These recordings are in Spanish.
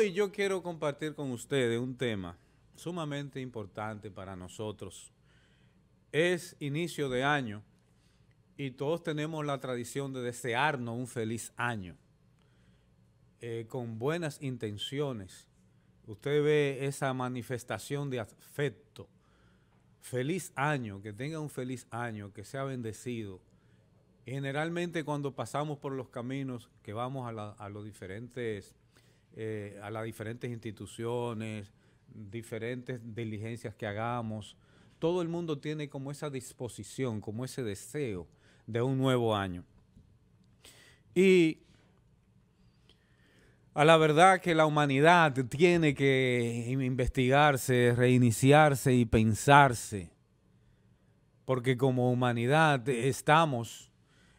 hoy yo quiero compartir con ustedes un tema sumamente importante para nosotros. Es inicio de año y todos tenemos la tradición de desearnos un feliz año eh, con buenas intenciones. Usted ve esa manifestación de afecto. Feliz año, que tenga un feliz año, que sea bendecido. Generalmente cuando pasamos por los caminos que vamos a los diferentes eh, a las diferentes instituciones, diferentes diligencias que hagamos. Todo el mundo tiene como esa disposición, como ese deseo de un nuevo año. Y a la verdad que la humanidad tiene que investigarse, reiniciarse y pensarse, porque como humanidad estamos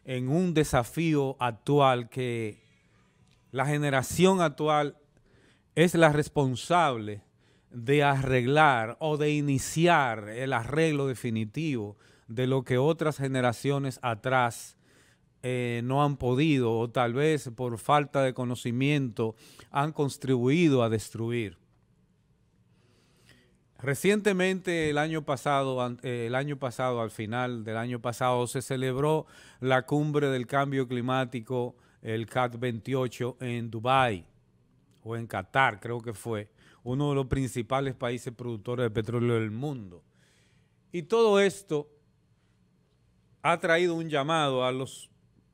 en un desafío actual que la generación actual es la responsable de arreglar o de iniciar el arreglo definitivo de lo que otras generaciones atrás eh, no han podido o tal vez por falta de conocimiento han contribuido a destruir. Recientemente, el año pasado, eh, el año pasado, al final del año pasado, se celebró la cumbre del cambio climático el CAT 28 en Dubái o en Qatar, creo que fue, uno de los principales países productores de petróleo del mundo. Y todo esto ha traído un llamado a los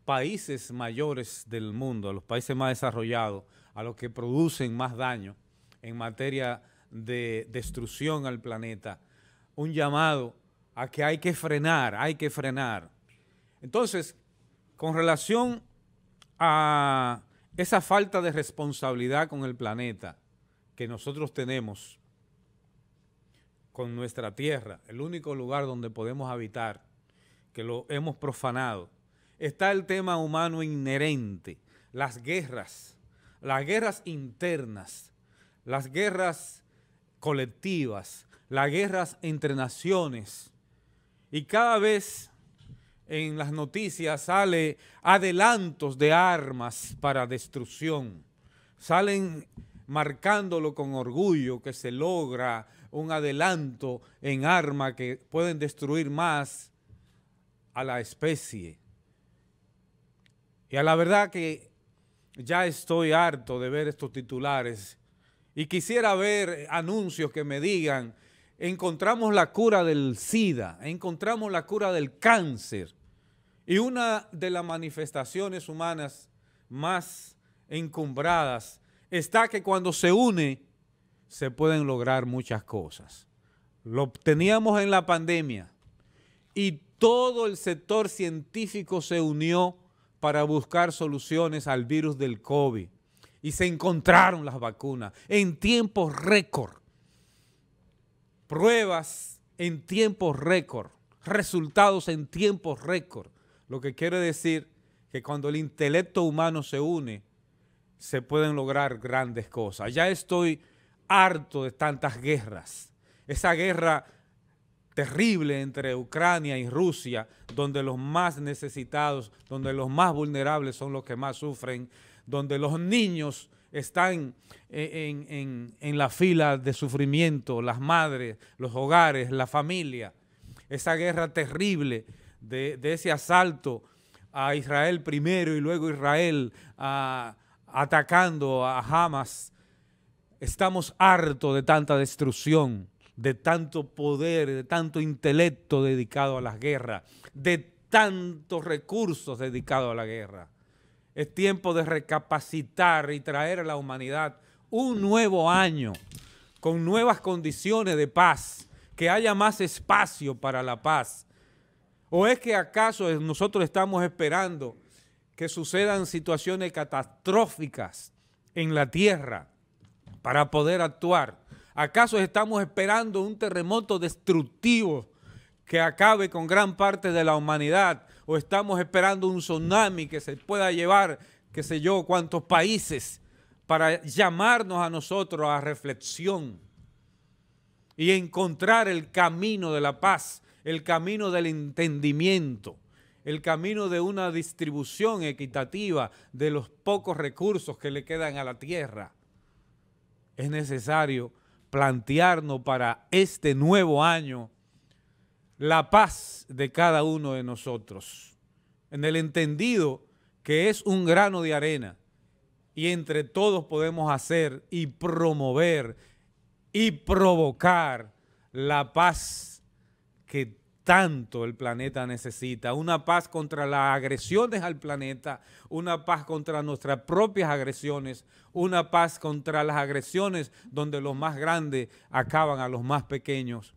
países mayores del mundo, a los países más desarrollados, a los que producen más daño en materia de destrucción al planeta, un llamado a que hay que frenar, hay que frenar. Entonces, con relación a esa falta de responsabilidad con el planeta que nosotros tenemos con nuestra tierra, el único lugar donde podemos habitar, que lo hemos profanado, está el tema humano inherente, las guerras, las guerras internas, las guerras colectivas, las guerras entre naciones. Y cada vez en las noticias sale adelantos de armas para destrucción. Salen marcándolo con orgullo que se logra un adelanto en armas que pueden destruir más a la especie. Y a la verdad que ya estoy harto de ver estos titulares y quisiera ver anuncios que me digan, encontramos la cura del SIDA, encontramos la cura del cáncer, y una de las manifestaciones humanas más encumbradas está que cuando se une se pueden lograr muchas cosas. Lo teníamos en la pandemia y todo el sector científico se unió para buscar soluciones al virus del COVID y se encontraron las vacunas en tiempo récord. Pruebas en tiempo récord, resultados en tiempo récord. Lo que quiere decir que cuando el intelecto humano se une, se pueden lograr grandes cosas. Ya estoy harto de tantas guerras. Esa guerra terrible entre Ucrania y Rusia, donde los más necesitados, donde los más vulnerables son los que más sufren, donde los niños están en, en, la fila de sufrimiento, las madres, los hogares, la familia. Esa guerra terrible de, ese asalto a Israel primero y luego Israel ah, atacando a Hamas. Estamos hartos de tanta destrucción, de tanto poder, de tanto intelecto dedicado a las guerras, de tantos recursos dedicados a la guerra. Es tiempo de recapacitar y traer a la humanidad un nuevo año con nuevas condiciones de paz, que haya más espacio para la paz, ¿O es que acaso nosotros estamos esperando que sucedan situaciones catastróficas en la tierra para poder actuar? ¿Acaso estamos esperando un terremoto destructivo que acabe con gran parte de la humanidad? ¿O estamos esperando un tsunami que se pueda llevar, qué sé yo, cuántos países para llamarnos a nosotros a reflexión y encontrar el camino de la paz? el camino del entendimiento, el camino de una distribución equitativa de los pocos recursos que le quedan a la tierra. Es necesario plantearnos para este nuevo año la paz de cada uno de nosotros, en el entendido que es un grano de arena y entre todos podemos hacer y promover y provocar la paz que tanto el planeta necesita. Una paz contra las agresiones al planeta, una paz contra nuestras propias agresiones, una paz contra las agresiones donde los más grandes acaban a los más pequeños,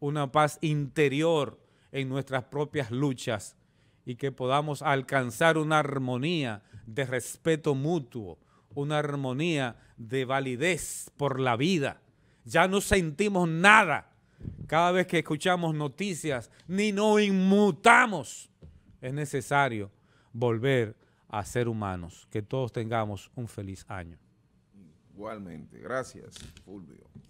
una paz interior en nuestras propias luchas y que podamos alcanzar una armonía de respeto mutuo, una armonía de validez por la vida. Ya no sentimos nada cada vez que escuchamos noticias, ni nos inmutamos. Es necesario volver a ser humanos. Que todos tengamos un feliz año. Igualmente. Gracias, Fulvio.